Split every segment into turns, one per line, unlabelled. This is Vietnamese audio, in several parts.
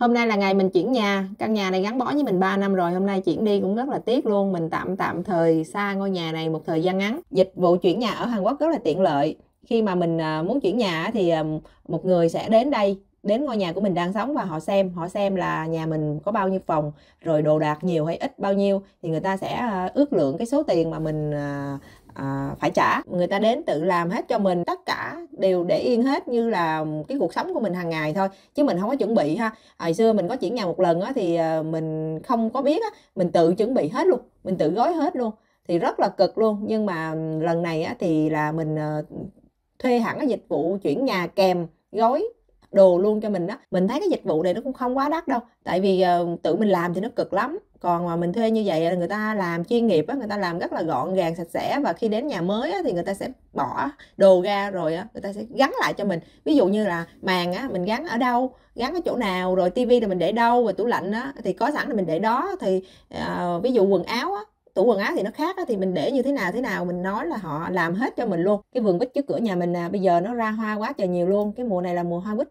hôm nay là ngày mình chuyển nhà căn nhà này gắn bó với mình 3 năm rồi hôm nay chuyển đi cũng rất là tiếc luôn mình tạm tạm thời xa ngôi nhà này một thời gian ngắn dịch vụ chuyển nhà ở Hàn Quốc rất là tiện lợi khi mà mình à, muốn chuyển nhà thì à, một người sẽ đến đây đến ngôi nhà của mình đang sống và họ xem họ xem là nhà mình có bao nhiêu phòng rồi đồ đạc nhiều hay ít bao nhiêu thì người ta sẽ à, ước lượng cái số tiền mà mình à, phải trả người ta đến tự làm hết cho mình tất cả đều để yên hết như là cái cuộc sống của mình hàng ngày thôi chứ mình không có chuẩn bị ha à, hồi xưa mình có chuyển nhà một lần á, thì à, mình không có biết á, mình tự chuẩn bị hết luôn mình tự gói hết luôn thì rất là cực luôn nhưng mà lần này á, thì là mình à, thuê hẳn cái dịch vụ chuyển nhà kèm gói đồ luôn cho mình đó mình thấy cái dịch vụ này nó cũng không quá đắt đâu tại vì uh, tự mình làm thì nó cực lắm còn mà mình thuê như vậy là người ta làm chuyên nghiệp á người ta làm rất là gọn gàng sạch sẽ và khi đến nhà mới á, thì người ta sẽ bỏ đồ ra rồi á người ta sẽ gắn lại cho mình ví dụ như là màn á mình gắn ở đâu gắn ở chỗ nào rồi tivi thì mình để đâu và tủ lạnh á thì có sẵn là mình để đó thì uh, ví dụ quần áo á tủ quần áo thì nó khác á, thì mình để như thế nào thế nào mình nói là họ làm hết cho mình luôn cái vườn bích trước cửa nhà mình à, bây giờ nó ra hoa quá trời nhiều luôn cái mùa này là mùa hoa bích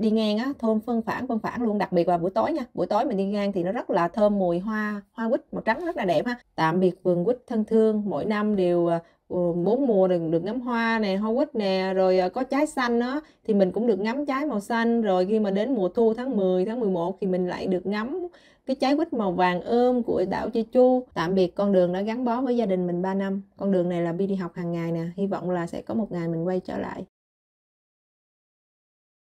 đi ngang á thơm phân phản phân phản luôn đặc biệt vào buổi tối nha buổi tối mình đi ngang thì nó rất là thơm mùi hoa hoa quýt màu trắng rất là đẹp ha tạm biệt vườn quýt thân thương mỗi năm đều ờ, ờ, bốn mùa đừng được ngắm hoa nè hoa quýt nè rồi ờ, có trái xanh đó thì mình cũng được ngắm trái màu xanh rồi khi mà đến mùa thu tháng 10 tháng 11 thì mình lại được ngắm cái trái quýt màu vàng ươm của đảo chi chu tạm biệt con đường đã gắn bó với gia đình mình 3 năm con đường này là bi đi học hàng ngày nè hy vọng là sẽ có một ngày mình quay trở lại